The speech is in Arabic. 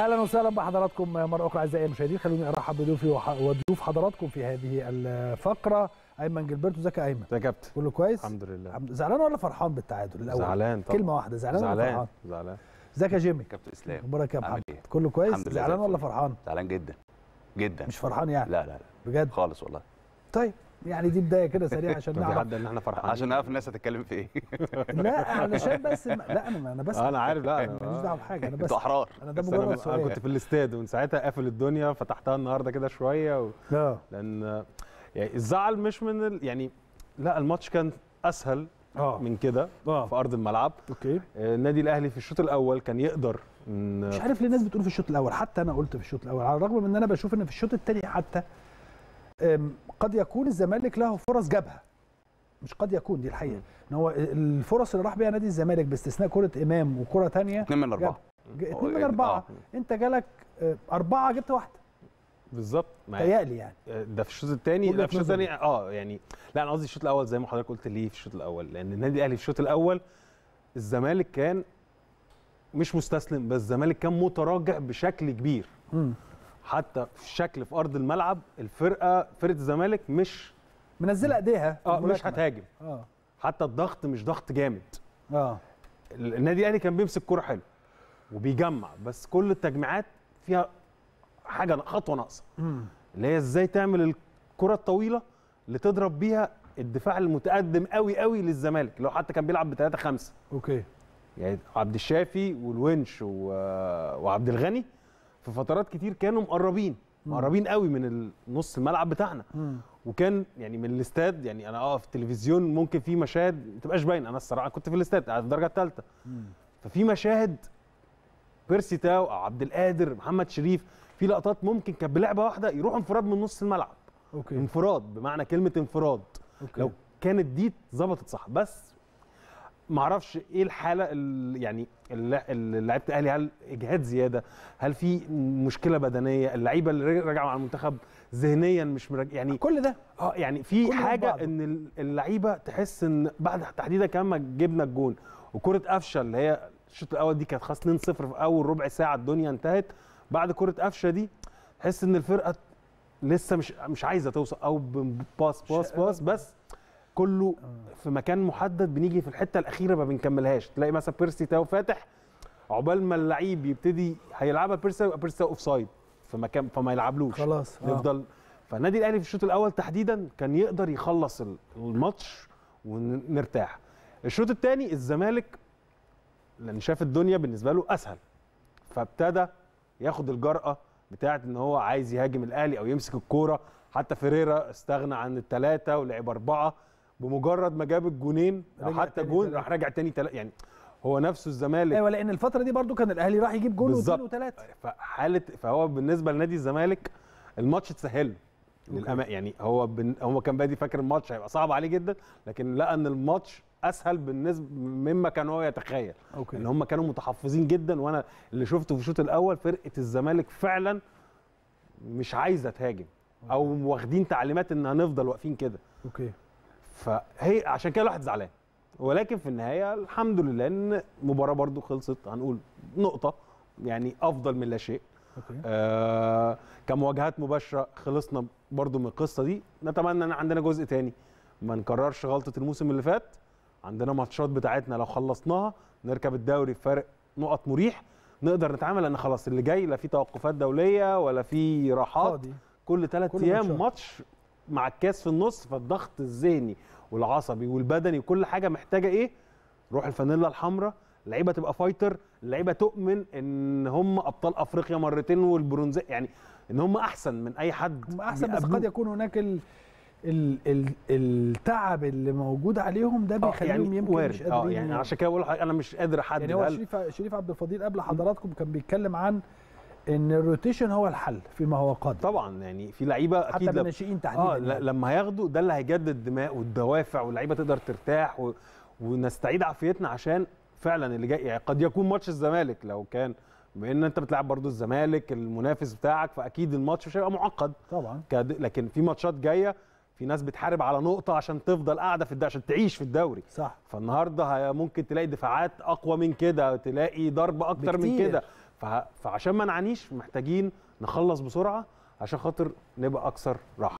اهلا وسهلا بحضراتكم مره اخرى اعزائي المشاهدين خلوني ارحب بضيوفي وضيوف حضراتكم في هذه الفقره ايمن جلبرتو ازيك يا ايمن ازيك يا كابتن كله كويس الحمد لله زعلان ولا فرحان بالتعادل الاول زعلان طبعا كلمه واحده زعلان, ولا فرحان زعلان ازيك يا جيمي كابتن اسلام مبارك يا محمد إيه؟ كله كويس زعلان ولا فرحان زعلان جدا جدا مش فرحان يعني لا لا لا بجد خالص والله طيب يعني دي بدايه كده سريعه عشان نعرف ان احنا فرحانين عشان نعرف الناس هتتكلم في ايه لا علشان بس ما... لا انا انا بس انا عارف لا انا ماليش دعوه بحاجه انا بس احرار انا ده مجرد سؤال انا كنت في الاستاد ومن ساعتها قافل الدنيا فتحتها النهارده كده شويه و... لا آه. لان يعني الزعل مش من ال... يعني لا الماتش كان اسهل آه. من كده آه. في ارض الملعب اوكي آه، النادي الاهلي في الشوط الاول كان يقدر مش عارف ليه الناس بتقول في الشوط الاول حتى انا قلت في الشوط الاول على الرغم من ان انا بشوف ان في الشوط الثاني حتى قد يكون الزمالك له فرص جابها مش قد يكون دي الحقيقه ان هو الفرص اللي راح بيها نادي الزمالك باستثناء كره امام وكره ثانيه اثنين من اربعه اثنين من إيه؟ اربعه آه. انت جالك أه، اربعه جبت واحده بالظبط تهيألي يعني آه، ده في الشوط الثاني ده في الشوط الثاني اه يعني لا انا قصدي الشوط الاول زي ما حضرتك قلت ليه في الشوط الاول لان النادي الاهلي في الشوط الاول الزمالك كان مش مستسلم بس الزمالك كان متراجع بشكل كبير حتى في الشكل في ارض الملعب الفرقه فرقه الزمالك مش منزله ايديها اه مش هتهاجم اه حتى الضغط مش ضغط جامد اه النادي الاهلي كان بيمسك كوره حلو وبيجمع بس كل التجميعات فيها حاجه خطوه ناقصه اللي هي ازاي تعمل الكره الطويله اللي تضرب بيها الدفاع المتقدم قوي قوي للزمالك لو حتى كان بيلعب ب 3 5 اوكي يعني عبد الشافي والونش و... وعبد الغني في فترات كتير كانوا مقربين مقربين قوي من نص الملعب بتاعنا وكان يعني من الاستاد يعني انا اه في التلفزيون ممكن في مشاهد ما تبقاش باينه انا الصراحه كنت في الاستاد قاعد في الدرجه الثالثه ففي مشاهد بيرسي تاو او عبد القادر محمد شريف في لقطات ممكن كانت بلعبه واحده يروح انفراد من نص الملعب أوكي. انفراد بمعنى كلمه انفراد أوكي. لو كانت دي ظبطت صح بس ما اعرفش ايه الحاله يعني اللي يعني اللعيبه لعيبه الاهلي هل اجهاد زياده هل في مشكله بدنيه اللعيبه اللي راجعه مع المنتخب ذهنيا مش مرج... يعني كل ده اه يعني في حاجه ان اللعيبه تحس ان بعد تحديدا كمان ما جبنا الجون وكره قفشه اللي هي الشوط الاول دي كانت خلاص 2-0 في اول ربع ساعه الدنيا انتهت بعد كره قفشه دي تحس ان الفرقه لسه مش مش عايزه توصل او باس باس باس بس كله آه. في مكان محدد بنيجي في الحته الاخيره ما بنكملهاش تلاقي مثلا بيرسي تاو فاتح عقبال ما اللعيب يبتدي هيلعبها بيرسي يبقى بيرسي اوف سايد في مكان فما يلعبلوش خلاص آه. يفضل فالنادي الاهلي في الشوط الاول تحديدا كان يقدر يخلص الماتش ونرتاح الشوط الثاني الزمالك لان شاف الدنيا بالنسبه له اسهل فابتدى ياخد الجرأه بتاعه ان هو عايز يهاجم الاهلي او يمسك الكوره حتى فيريرا استغنى عن الثلاثه ولعب اربعه بمجرد ما جاب الجونين او حتى جون راح راجع تاني تل... يعني هو نفسه الزمالك ايوه لان الفتره دي برده كان الاهلي راح يجيب جون واثنين وثلاثه فحاله فهو بالنسبه لنادي الزمالك الماتش اتسهل للأمانة يعني هو بن... هو كان بادي فاكر الماتش هيبقى صعب عليه جدا لكن لقى ان الماتش اسهل بالنسبه مما كان هو يتخيل أوكي. ان هم كانوا متحفظين جدا وانا اللي شفته في الشوط الاول فرقه الزمالك فعلا مش عايزه تهاجم او واخدين تعليمات ان هنفضل واقفين كده اوكي فهي عشان كده الواحد زعلان ولكن في النهايه الحمد لله ان المباراه برده خلصت هنقول نقطه يعني افضل من لا شيء أوكي. آه كمواجهات مباشره خلصنا برده من القصه دي نتمنى ان عندنا جزء تاني ما نكررش غلطه الموسم اللي فات عندنا ماتشات بتاعتنا لو خلصناها نركب الدوري بفارق نقط مريح نقدر نتعامل لان خلاص اللي جاي لا في توقفات دوليه ولا في راحات كل ثلاث ايام ماتش مع الكاس في النص فالضغط الذهني والعصبي والبدني وكل حاجه محتاجه ايه روح الفانيلا الحمراء اللعيبه تبقى فايتر اللعيبه تؤمن ان هم ابطال افريقيا مرتين والبرونزيه يعني ان هم احسن من اي حد هم احسن بس قد يكون هناك ال... ال... ال... التعب اللي موجود عليهم ده آه، بيخليهم يعني يمكن وارد. مش آه، قادرين يعني عشان كده بقول انا مش قادر احدد يعني هو شريف شريف عبد الفضيل قبل حضراتكم كان بيتكلم عن ان الروتيشن هو الحل فيما هو قادم طبعا يعني في لعيبه اكيد حتى الناشئين تحديدا آه يعني. لما هياخدوا ده اللي هيجدد الدماء والدوافع واللعيبه تقدر ترتاح و... ونستعيد عافيتنا عشان فعلا اللي جاي يعني قد يكون ماتش الزمالك لو كان بما ان انت بتلعب برضو الزمالك المنافس بتاعك فاكيد الماتش مش هيبقى معقد طبعا كد... لكن في ماتشات جايه في ناس بتحارب على نقطه عشان تفضل قاعده في الدوري عشان تعيش في الدوري صح فالنهارده ممكن تلاقي دفاعات اقوى من كده تلاقي ضرب اكتر بكتير. من كده فعشان ما نعانيش محتاجين نخلص بسرعه عشان خاطر نبقى اكثر راحه